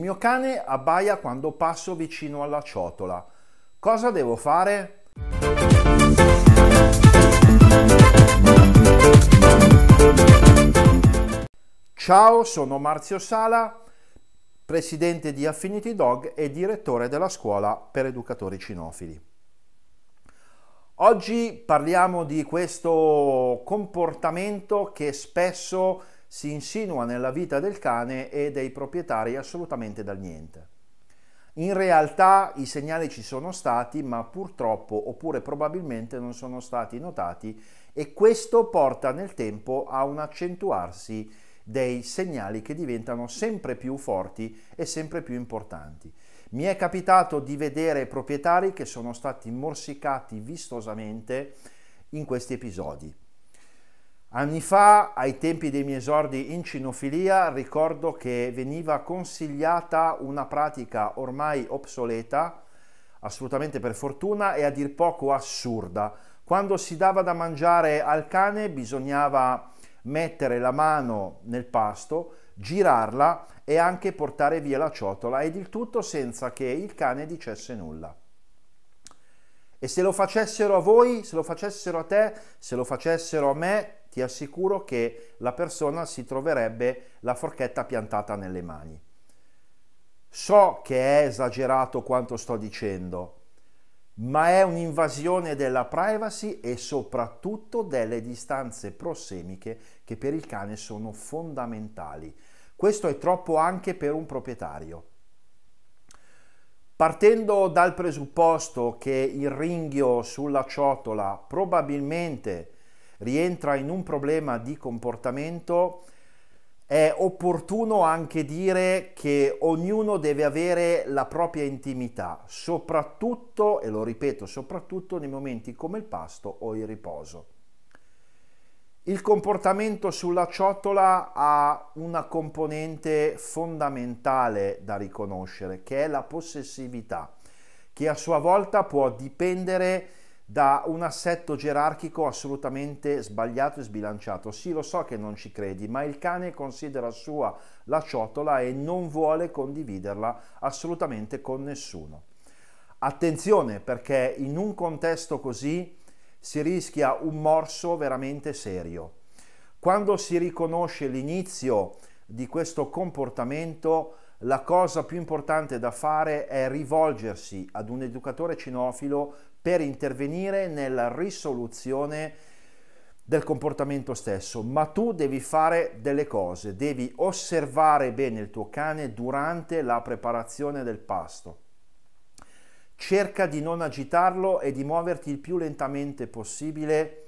Mio cane abbaia quando passo vicino alla ciotola. Cosa devo fare? Ciao, sono Marzio Sala, presidente di Affinity Dog e direttore della scuola per educatori cinofili. Oggi parliamo di questo comportamento che spesso si insinua nella vita del cane e dei proprietari assolutamente dal niente. In realtà i segnali ci sono stati, ma purtroppo oppure probabilmente non sono stati notati e questo porta nel tempo a un accentuarsi dei segnali che diventano sempre più forti e sempre più importanti. Mi è capitato di vedere proprietari che sono stati morsicati vistosamente in questi episodi. Anni fa, ai tempi dei miei esordi in cinofilia, ricordo che veniva consigliata una pratica ormai obsoleta, assolutamente per fortuna, e a dir poco assurda. Quando si dava da mangiare al cane bisognava mettere la mano nel pasto, girarla e anche portare via la ciotola ed il tutto senza che il cane dicesse nulla. E se lo facessero a voi, se lo facessero a te, se lo facessero a me, ti assicuro che la persona si troverebbe la forchetta piantata nelle mani. So che è esagerato quanto sto dicendo, ma è un'invasione della privacy e soprattutto delle distanze prossemiche che per il cane sono fondamentali. Questo è troppo anche per un proprietario. Partendo dal presupposto che il ringhio sulla ciotola probabilmente rientra in un problema di comportamento, è opportuno anche dire che ognuno deve avere la propria intimità, soprattutto, e lo ripeto, soprattutto nei momenti come il pasto o il riposo. Il comportamento sulla ciotola ha una componente fondamentale da riconoscere, che è la possessività, che a sua volta può dipendere da un assetto gerarchico assolutamente sbagliato e sbilanciato. Sì, lo so che non ci credi, ma il cane considera sua la ciotola e non vuole condividerla assolutamente con nessuno. Attenzione perché in un contesto così si rischia un morso veramente serio. Quando si riconosce l'inizio di questo comportamento, la cosa più importante da fare è rivolgersi ad un educatore cinofilo per intervenire nella risoluzione del comportamento stesso, ma tu devi fare delle cose, devi osservare bene il tuo cane durante la preparazione del pasto cerca di non agitarlo e di muoverti il più lentamente possibile.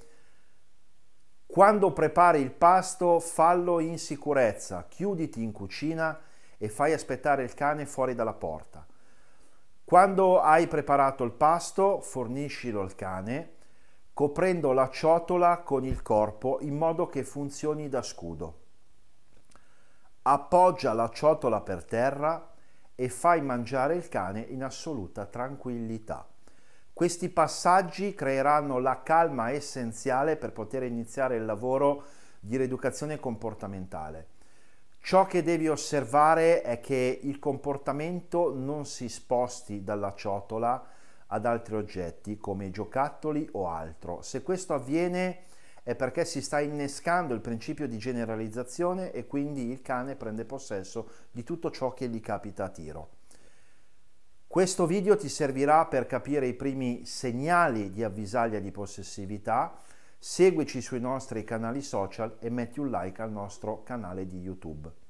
Quando prepari il pasto, fallo in sicurezza, chiuditi in cucina e fai aspettare il cane fuori dalla porta. Quando hai preparato il pasto, forniscilo al cane, coprendo la ciotola con il corpo in modo che funzioni da scudo. Appoggia la ciotola per terra e fai mangiare il cane in assoluta tranquillità. Questi passaggi creeranno la calma essenziale per poter iniziare il lavoro di rieducazione comportamentale. Ciò che devi osservare è che il comportamento non si sposti dalla ciotola ad altri oggetti come giocattoli o altro. Se questo avviene è perché si sta innescando il principio di generalizzazione e quindi il cane prende possesso di tutto ciò che gli capita a tiro. Questo video ti servirà per capire i primi segnali di avvisaglia di possessività, seguici sui nostri canali social e metti un like al nostro canale di YouTube.